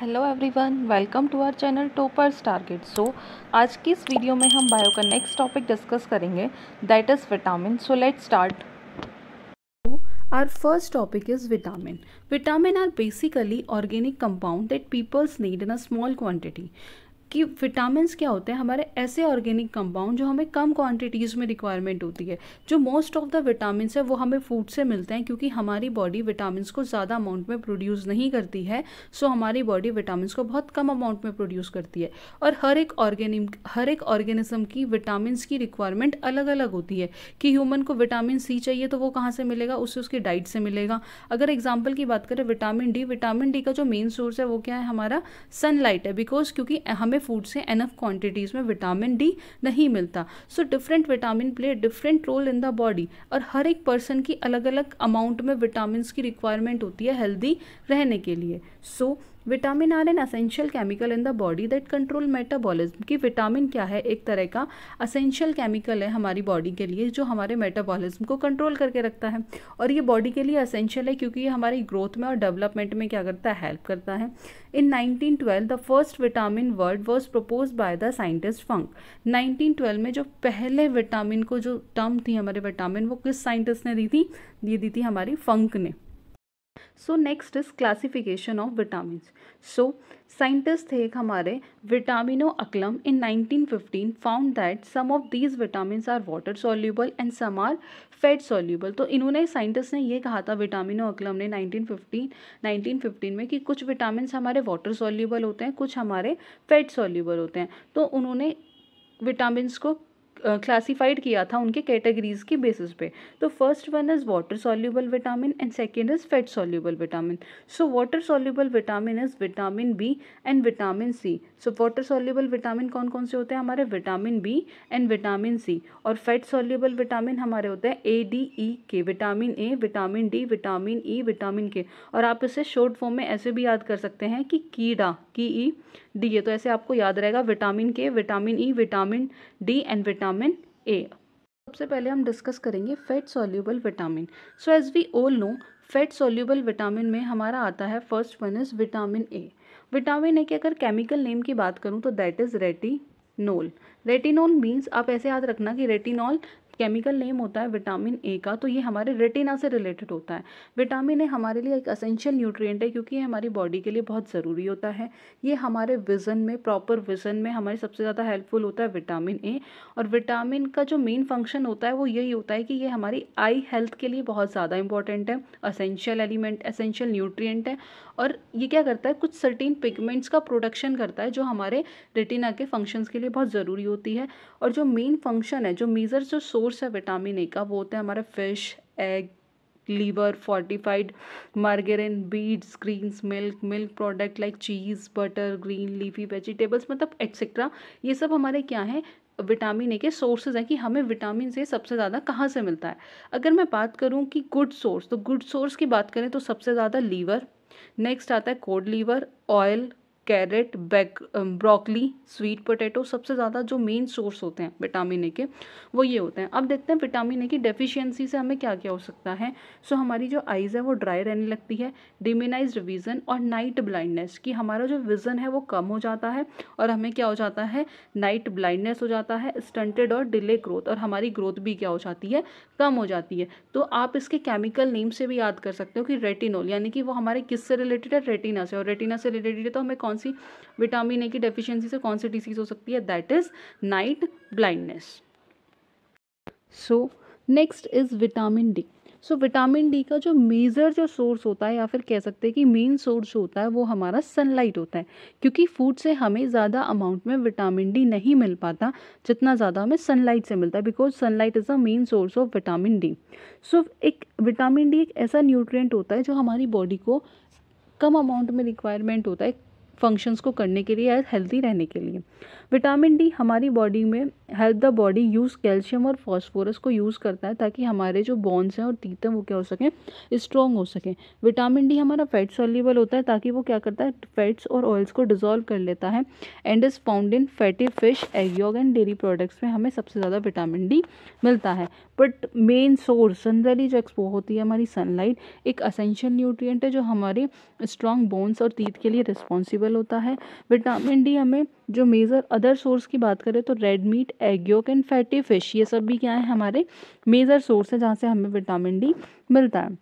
Hello everyone welcome to our channel toppers target so आज की इस वीडियो में हम बायो का नेक्स्ट टॉपिक डिस्कस करेंगे that is vitamin so let start our first topic is vitamin vitamin are basically organic compound that peoples need in a small quantity कि vitamin क्या होते हैं हमारे ऐसे ऑर्गेनिक कंपाउंड जो हमें कम क्वांटिटीज़ में रिक्वायरमेंट होती है जो मोस्ट ऑफ द विटामिन है वो हमें फूड से मिलते हैं क्योंकि हमारी बॉडी विटामिन को ज़्यादा अमाउंट में प्रोड्यूस नहीं करती है सो हमारी बॉडी विटामिन को बहुत कम अमाउंट में प्रोड्यूस करती है और हर एक ऑर्गेनिक हर एक ऑर्गेनिज्म की विटामिन की रिक्वायरमेंट अलग अलग होती है कि ह्यूमन को विटामिन सी चाहिए तो वो कहाँ से मिलेगा उससे उसकी डाइट से मिलेगा अगर एग्जाम्पल की बात करें विटामिन डी विटामिन डी का जो मेन सोर्स है वो क्या है हमारा सनलाइट है बिकॉज क्योंकि हमें फूड से एनफ क्वांटिटीज़ में विटामिन डी नहीं मिलता so different vitamin play different role in the body और हर एक पर्सन की अलग अलग अमाउंट में विटामिन की रिक्वायरमेंट होती है हेल्दी रहने के लिए so so, vitamin are an essential chemical in the body that control metabolism कि विटामिन क्या है एक तरह का असेंशियल केमिकल है हमारी बॉडी के लिए जो हमारे मेटाबॉलिज्म को कंट्रोल करके रखता है और ये बॉडी के लिए असेंशियल है क्योंकि ये हमारी ग्रोथ में और डेवलपमेंट में क्या करता है हेल्प करता है in 1912 the first vitamin word was propose by the scientist Funk 1912 में जो पहले विटामिन को जो टर्म थी हमारे विटामिन वो किस साइंटिस्ट ने दी थी ये दी थी हमारी फंक ने so next is classification of vitamin so scientist थे एक हमारे विटामिनो McCollum in 1915 found that some of these vitamin are water soluble and some are fat soluble तो इन्होंने साइंटिस्ट ने ये कहा था विटामिनो अकलम ने 1915 1915 में कि कुछ विटामिन हमारे वाटर सोल्यूबल होते हैं कुछ हमारे फैट सोल्यूबल होते हैं तो उन्होंने विटामिन को क्लासिफाइड किया था उनके कैटेगरीज के बेसिस पे तो first one is water soluble vitamin and second is fat soluble vitamin so water soluble vitamin is vitamin B and vitamin C so water soluble vitamin कौन कौन से होते हैं हमारे vitamin B and vitamin C और fat soluble vitamin हमारे होते हैं ए D E K vitamin A vitamin D vitamin E vitamin K और आप इसे शॉर्ट फॉर्म में ऐसे भी याद कर सकते हैं कि कीड़ा की ई डी ये तो ऐसे आपको याद रहेगा vitamin K vitamin E vitamin D and vitamin vitamin A सबसे पहले हम डिस्कस करेंगे fat soluble vitamin so as we all know fat soluble vitamin में हमारा आता है first one is vitamin A vitamin A के अगर केमिकल नेम की बात करूँ तो दैट इज़ रेटी रेटिनोल रेटिनोल मीन्स आप ऐसे याद रखना कि रेटिनॉल केमिकल नेम होता है विटामिन ए का तो ये हमारे रेटिना से रिलेटेड होता है विटामिन ए हमारे लिए एक असेंशियल न्यूट्रिएंट है क्योंकि ये हमारी बॉडी के लिए बहुत ज़रूरी होता है ये हमारे विज़न में प्रॉपर विज़न में हमारे सबसे ज़्यादा हेल्पफुल होता है विटामिन ए और विटामिन का जो मेन फंक्शन होता है वो यही होता है कि ये हमारी आई हेल्थ के लिए बहुत ज़्यादा इंपॉर्टेंट है असेंशियल एलिमेंट असेंशियल न्यूट्रियट है और ये क्या करता है कुछ सर्टीन पिगमेंट्स का प्रोडक्शन करता है जो हमारे रेटिना के फंक्शंस के लिए बहुत ज़रूरी होती है और जो मेन फंक्शन है जो मेजर जो सोर्स सोर्स है विटामिन ए का वो होता है हमारे fish egg liver fortified margarine beets greens milk milk product like cheese butter green leafy vegetables मतलब एक्सेट्रा ये सब हमारे क्या हैं विटामिन ए के सोर्सेज हैं कि हमें विटामिन ए सबसे ज़्यादा कहाँ से मिलता है अगर मैं बात करूँ कि गुड सोर्स तो गुड सोर्स की बात करें तो सबसे ज़्यादा लीवर नेक्स्ट आता है कोड लीवर ऑयल कैरेट बैक ब्रोकली स्वीट पोटैटो सबसे ज़्यादा जो मेन सोर्स होते हैं विटामिन ए के वो ये होते हैं अब देखते हैं विटामिन ए की डेफिशिएंसी से हमें क्या क्या हो सकता है सो हमारी जो आइज़ है वो ड्राई रहने लगती है डिमिनाइज विज़न और नाइट ब्लाइंडनेस कि हमारा जो विज़न है वो कम हो जाता है और हमें क्या हो जाता है नाइट ब्लाइंडनेस हो जाता है स्टंटेड और डिले ग्रोथ और हमारी ग्रोथ भी क्या हो जाती है कम हो जाती है तो आप इसके केमिकल नेम से भी याद कर सकते हो कि रेटिनोल यानी कि वो हमारे किससे रिलेटेड है रेटिना से और रेटिना से रिलेटेड है तो हमें कौन सी विटामिन ए की डेफिशिएंसी से कौन सी डिसीज़ हो सकती है that is night blindness so next is vitamin D so vitamin D का जो मेजर जो सोर्स होता है या फिर कह सकते हैं कि मेन सोर्स होता है वो हमारा सनलाइट होता है क्योंकि फूड से हमें ज़्यादा अमाउंट में विटामिन डी नहीं मिल पाता जितना ज़्यादा हमें सनलाइट से मिलता है because sunlight is the main source of vitamin D so एक विटामिन डी एक ऐसा न्यूट्रिएंट होता है जो हमारी बॉडी को कम अमाउंट में रिक्वायरमेंट होता है फंक्शंस को करने के लिए या हेल्दी रहने के लिए विटामिन डी हमारी बॉडी में help the body use calcium और फॉस्फोरस को यूज़ करता है ताकि हमारे जो बॉन्स हैं और तीत हैं वो क्या हो सकें स्ट्रॉन्ग हो सकें विटामिन डी हमारा फैट सॉल्यूबल होता है ताकि वो क्या करता है फैट्स और ऑयल्स को डिजोल्व कर लेता है and is found in fatty fish egg and dairy products में हमें सबसे ज़्यादा विटामिन डी मिलता है बट मेन सोर्स जनरली जो एक्सपो होती है हमारी सनलाइट एक असेंशियल न्यूट्रियट है जो हमारे स्ट्रॉन्ग बोन्स और तीत के लिए रिस्पॉन्सिबल होता है विटामिन डी हमें जो मेज़र अदर सोर्स की बात करें तो red meat egg yolk and fatty fish ये सब भी क्या है हमारे मेज़र सोर्स है जहाँ से हमें विटामिन डी मिलता है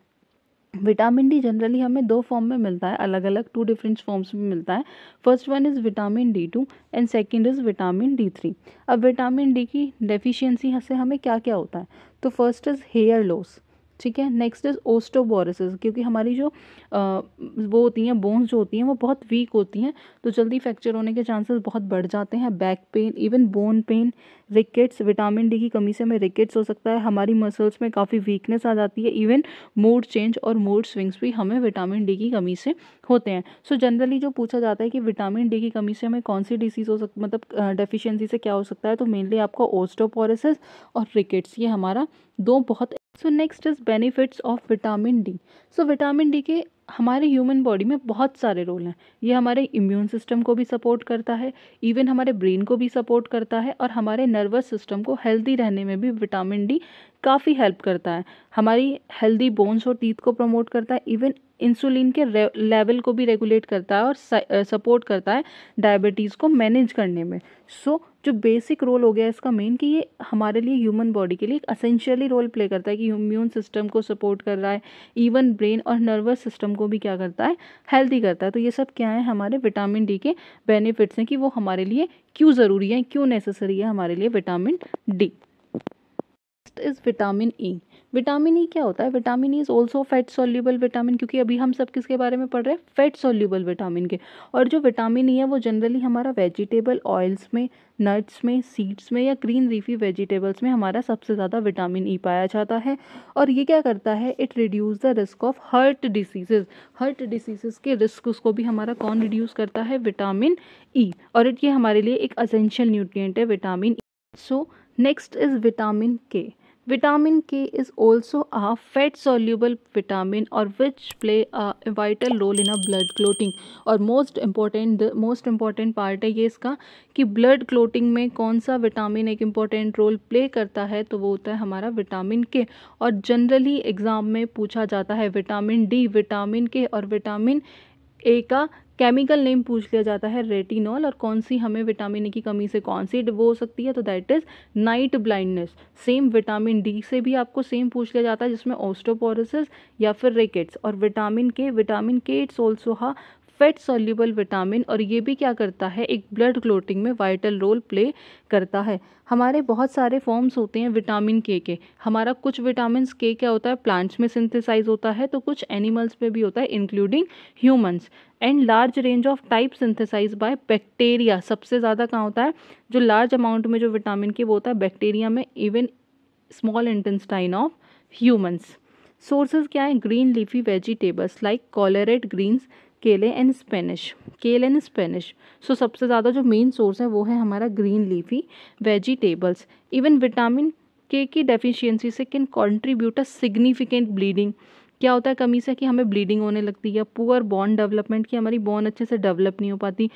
विटामिन डी जनरली हमें दो फॉर्म में मिलता है अलग अलग टू डिफरेंट फॉर्म्स में मिलता है first one is vitamin D two and second is vitamin D three अब विटामिन डी की डेफिशिएंसी से हमें क्या क्या होता है तो फर्स्ट इज़ हेयर लॉस ठीक है नेक्स्ट इज ओस्टोबोरिस क्योंकि हमारी जो आ, वो होती हैं बोन्स जो होती हैं वो बहुत वीक होती हैं तो जल्दी फ्रैक्चर होने के चांसेस बहुत बढ़ जाते हैं back pain even bone pain rickets vitamin D की कमी से हमें रिकेट्स हो सकता है हमारी मसल्स में काफ़ी वीकनेस आ जाती है इवन मूड चेंज और मूड स्विंग्स भी हमें विटामिन डी की कमी से होते हैं सो so जनरली जो पूछा जाता है कि विटामिन डी की कमी से हमें कौन सी डिसीज़ हो सक मतलब डेफिशिएंसी से क्या हो सकता है तो मेनली आपका ओस्टोपोरेसिस और रिकेट्स ये हमारा दो बहुत so next is benefits of vitamin D so vitamin D के हमारे ह्यूमन बॉडी में बहुत सारे रोल हैं ये हमारे इम्यून सिस्टम को भी सपोर्ट करता है इवन हमारे ब्रेन को भी सपोर्ट करता है और हमारे नर्वस सिस्टम को हेल्दी रहने में भी विटामिन डी काफ़ी हेल्प करता है हमारी हेल्दी बोन्स और टीथ को प्रमोट करता है इवन इंसुलिन के लेवल को भी रेगुलेट करता है और सपोर्ट करता है डायबिटीज़ को मैनेज करने में सो so, जो बेसिक रोल हो गया इसका मेन कि ये हमारे लिए ह्यूमन बॉडी के लिए एक असेंशियली रोल प्ले करता है कि इम्यून सिस्टम को सपोर्ट कर रहा है इवन ब्रेन और नर्वस सिस्टम को भी क्या करता है हेल्दी करता है तो ये सब क्या है हमारे विटामिन डी के बेनिफिट्स हैं कि वो हमारे लिए क्यों ज़रूरी है क्यों नेसेसरी है हमारे लिए vitamin D is vitamin E vitamin E e क्या होता है vitamin E is also fat soluble vitamin क्योंकि अभी हम सब किसके बारे में पढ़ रहे हैं फैट सोल्यूबल विटामिन के और जो विटामिन ई e है वो जनरली हमारा वेजिटेबल ऑयल्स में नट्स में सीड्स में या ग्रीन रीफी वेजिटेबल्स में हमारा सबसे ज़्यादा विटामिन ई e पाया जाता है और ये क्या करता है it reduce the risk of heart diseases heart diseases के रिस्क उसको भी हमारा कौन रिड्यूस करता है विटामिन ई e. और इट ये हमारे लिए एक असेंशियल न्यूट्रियट है vitamin E so next is vitamin K vitamin K is also a fat soluble vitamin और which play a vital role in a blood clotting और most important most important part है ये इसका कि blood clotting में कौन सा vitamin एक इम्पॉर्टेंट रोल प्ले करता है तो वो होता है हमारा विटामिन के और जनरली एग्जाम में पूछा जाता है विटामिन डी विटामिन के और विटामिन ए का केमिकल नेम पूछ लिया जाता है रेटिनॉल और कौन सी हमें विटामिन e की कमी से कौन सी वो हो सकती है तो that is night blindness same vitamin D से भी आपको सेम पूछ लिया जाता है जिसमें ऑस्टोपोरोसिस या फिर रेकेट्स और vitamin K vitamin K it's also a fat soluble vitamin और ये भी क्या करता है एक ब्लड क्लोटिंग में वाइटल रोल प्ले करता है हमारे बहुत सारे फॉर्म्स होते हैं विटामिन के के हमारा कुछ विटामिन के क्या होता है प्लांट्स में सिंथेसाइज होता है तो कुछ एनिमल्स में भी होता है including humans and large range of type synthesize by bacteria सबसे ज़्यादा कहाँ होता है जो लार्ज अमाउंट में जो विटामिन के वो होता है बैक्टीरिया में even small intestine of humans sources क्या है green leafy vegetables like collard greens kale and spinach kale and spinach so सबसे ज़्यादा जो मेन सोर्स है वो है हमारा green leafy vegetables even vitamin K की डेफिशिएंसी से can contribute a significant bleeding क्या होता है कमी से कि हमें ब्लीडिंग होने लगती है पुअर बॉन डेवलपमेंट की हमारी बॉन अच्छे से डेवलप नहीं हो पाती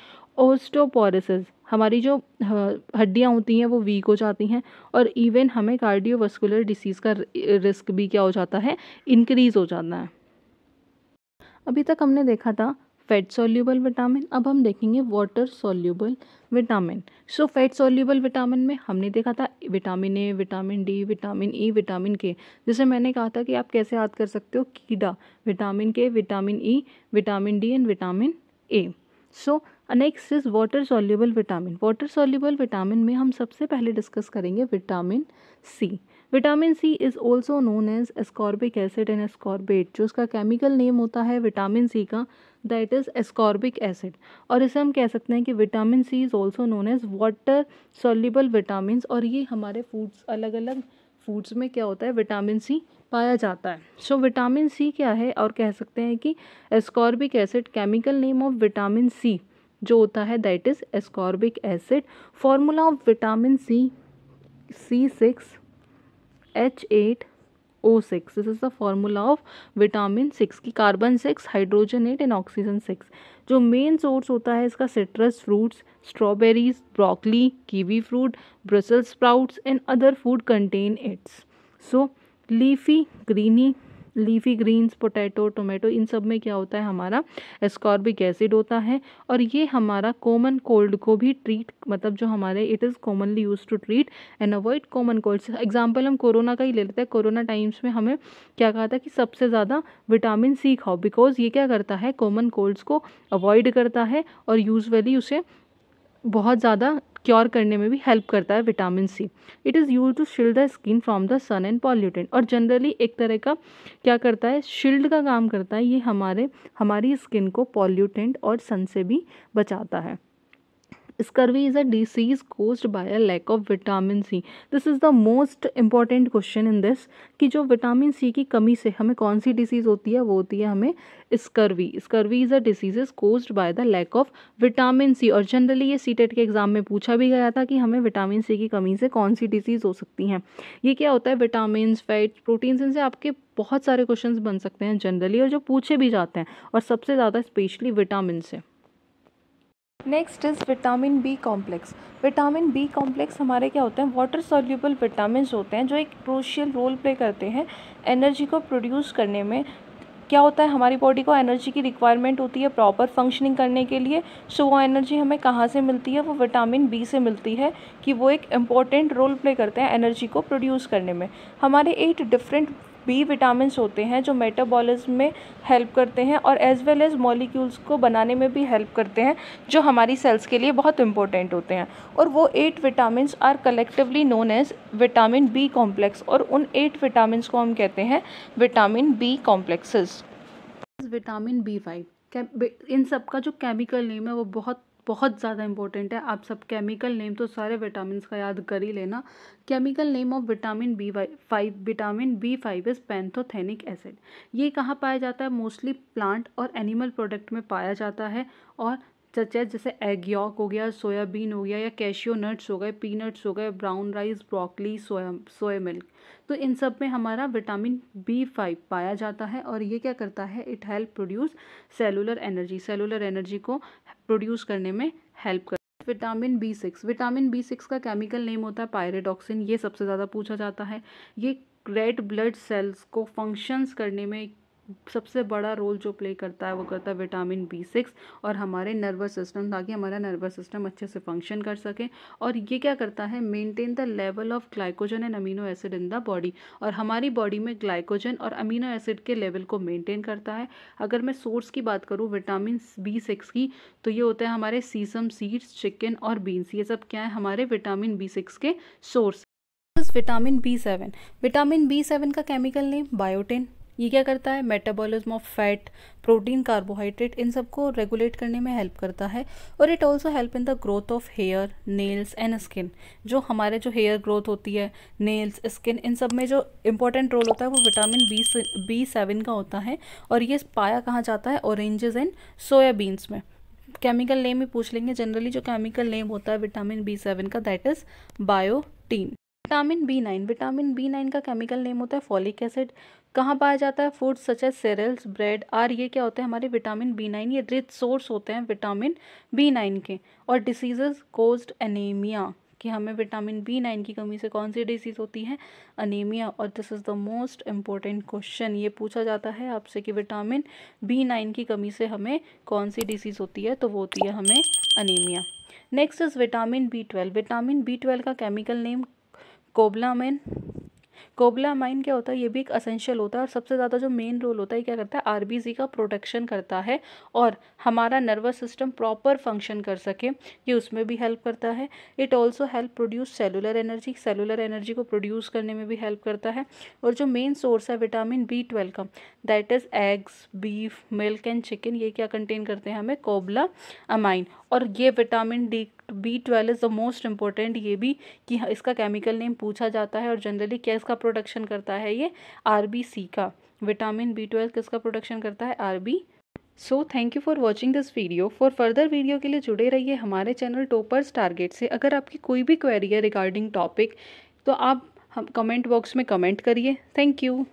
ओस्टोपोरिसिस हमारी जो हड्डियाँ होती हैं वो वीक हो जाती हैं और इवन हमें कार्डियोवास्कुलर डिसीज़ का रिस्क भी क्या हो जाता है इंक्रीज़ हो जाता है अभी तक हमने देखा था फैट सोल्यूबल विटामिन अब हम देखेंगे water soluble vitamin so fat soluble vitamin में हमने देखा था vitamin A vitamin D vitamin E vitamin K जैसे मैंने कहा था कि आप कैसे याद कर सकते हो कीड़ा vitamin K vitamin E vitamin D and vitamin A so next is water soluble vitamin water soluble vitamin में हम सबसे पहले डिस्कस करेंगे vitamin C vitamin C is also known as ascorbic acid and ascorbate जो उसका chemical name होता है vitamin सी का दैट इज़ एस्कॉर्बिक एसिड और इसे हम कह सकते हैं कि vitamin C is also known as water soluble vitamin और ये हमारे फूड्स अलग अलग फूड्स में क्या होता है विटामिन सी पाया जाता है सो विटामिन सी क्या है और कह सकते हैं कि ascorbic acid chemical name of vitamin C जो होता है that is ascorbic acid formula of vitamin C C six H eight O six this is the formula of vitamin six की carbon six hydrogen eight and oxygen six जो main source होता है इसका citrus fruits strawberries broccoli kiwi fruit brussels sprouts and other food contain its so leafy greeny leafy greens potato tomato इन सब में क्या होता है हमारा एस्कॉर्बिक एसिड होता है और ये हमारा कॉमन कोल्ड को भी ट्रीट मतलब जो हमारे it is commonly use to treat and avoid common cold example हम कोरोना का ही ले लेते हैं कोरोना टाइम्स में हमें क्या कहा था कि सबसे ज़्यादा विटामिन सी खाओ बिकॉज ये क्या करता है कॉमन कोल्ड्स को अवॉइड करता है और यूजली उसे बहुत ज़्यादा क्योर करने में भी हेल्प करता है vitamin C it is use to shield the skin from the sun and pollutant और जनरली एक तरह का क्या करता है शील्ड का काम करता है ये हमारे हमारी स्किन को पॉल्यूटेंट और सन से भी बचाता है Scurvy is a disease caused by a lack of vitamin C. This is the most important question in this कि जो विटामिन सी की कमी से हमें कौन सी डिसीज़ होती है वो होती है हमें scurvy scurvy is a disease cause by the lack of vitamin C और जनरली ये सी टेट e के एग्ज़ाम में पूछा भी गया था कि हमें विटामिन सी की कमी से कौन सी डिसीज़ हो सकती हैं ये क्या होता है विटामिन फैट प्रोटीन्स इनसे आपके बहुत सारे क्वेश्चन बन सकते हैं जनरली और जो पूछे भी जाते हैं और सबसे ज़्यादा स्पेशली विटामिन से next is vitamin B complex vitamin B complex हमारे क्या होते हैं वाटर सोल्यूबल विटामिन होते हैं जो एक क्रोशियल रोल प्ले करते हैं एनर्जी को प्रोड्यूस करने में क्या होता है हमारी बॉडी को एनर्जी की रिक्वायरमेंट होती है प्रॉपर फंक्शनिंग करने के लिए सो वो एनर्जी हमें कहाँ से मिलती है वो विटामिन बी से मिलती है कि वो एक इम्पॉर्टेंट रोल प्ले करते हैं एनर्जी को प्रोड्यूस करने में हमारे एट डिफरेंट बी विटामिन होते हैं जो मेटाबॉलिज्म में हेल्प करते हैं और एज वेल एज़ मॉलिक्यूल्स को बनाने में भी हेल्प करते हैं जो हमारी सेल्स के लिए बहुत इंपॉर्टेंट होते हैं और वो eight vitamin are collectively known as vitamin B complex और उन एट विटामिन को हम कहते हैं vitamin B complexes vitamin B five इन सब का जो केमिकल नेम है वो बहुत बहुत ज़्यादा इंपॉर्टेंट है आप सब केमिकल नेम तो सारे विटामिन का याद कर ही लेना chemical name of vitamin B five vitamin B five is pantothenic acid ये कहाँ पाया जाता है मोस्टली प्लांट और एनिमल प्रोडक्ट में पाया जाता है और सच है जैसे एग योक हो गया सोयाबीन हो गया या कैशियो नट्स हो गए पीनट्स हो गए brown rice broccoli soya soya milk तो इन सब में हमारा विटामिन बी फाइव पाया जाता है और ये क्या करता है it help produce cellular energy cellular energy को प्रोड्यूस करने में हेल्प कर vitamin B six vitamin B six का केमिकल नेम होता है पायरेडॉक्सिन ये सबसे ज़्यादा पूछा जाता है ये रेड ब्लड सेल्स को फंक्शंस करने में सबसे बड़ा रोल जो प्ले करता है वो करता है विटामिन बी सिक्स और हमारे नर्वस सिस्टम ताकि हमारा नर्वस सिस्टम अच्छे से फंक्शन कर सके और ये क्या करता है maintain the level of glycogen and amino acid in the body और हमारी बॉडी में ग्लाइकोजन और अमीनो एसिड के लेवल को मेंटेन करता है अगर मैं सोर्स की बात करूँ विटामिन बी सिक्स की तो ये होता है हमारे सीसम सीड्स चिकन और बीन्स ये सब क्या है हमारे विटामिन बी सिक्स के source vitamin B seven vitamin B seven का केमिकल नेम बायोटिन ये क्या करता है metabolism of fat protein carbohydrate इन सबको रेगुलेट करने में हेल्प करता है और it also help in the growth of hair nails and skin जो हमारे जो हेयर ग्रोथ होती है नेल्स स्किन इन सब में जो इंपॉर्टेंट रोल होता है वो विटामिन बी बी सेवन का होता है और ये पाया कहाँ जाता है ऑरेंजेस एंड सोयाबीन्स में केमिकल नेम ही पूछ लेंगे जनरली जो केमिकल नेम होता है विटामिन बी सेवन का that is biotin vitamin B nine vitamin B nine का केमिकल नेम होता है फॉलिक एसिड कहाँ पाया जाता है food such as cereals bread are ये क्या होते हैं हमारे विटामिन बी नाइन ये रिच सोर्स होते हैं विटामिन बी नाइन के और डिसीजेज कोज्ड एनीमिया कि हमें विटामिन बी नाइन की कमी से कौन सी डिजीज़ होती है अनीमिया और this is the most important question ये पूछा जाता है आपसे कि विटामिन बी नाइन की कमी से हमें कौन सी डिजीज़ होती है तो वो होती है हमें anaemia next is vitamin B twelve vitamin B twelve का chemical name cobalamin cobalamin क्या होता है ये भी एक असेंशियल होता है और सबसे ज़्यादा जो मेन रोल होता है क्या करता है आर का प्रोटेक्शन करता है और हमारा नर्वस सिस्टम प्रॉपर फंक्शन कर सके ये उसमें भी हेल्प करता है it also help produce cellular energy cellular energy को प्रोड्यूस करने में भी हेल्प करता है और जो मेन सोर्स है विटामिन बी ट्वेल्व का that is eggs beef milk and chicken ये क्या कंटेन करते हैं हमें कोबला अमाइन और ये vitamin D B twelve is the most important ये भी कि हाँ, इसका केमिकल नेम पूछा जाता है और जनरली क्या इसका प्रोडक्शन करता है ये आर बी सी का विटामिन बी ट्वेल्व किसका प्रोडक्शन करता है R B so thank you for watching this video for further video के लिए जुड़े रहिए हमारे चैनल टोपर्स टारगेट से अगर आपकी कोई भी क्वेरी है रिगार्डिंग टॉपिक तो आप हम कमेंट बॉक्स में कमेंट करिए थैंक यू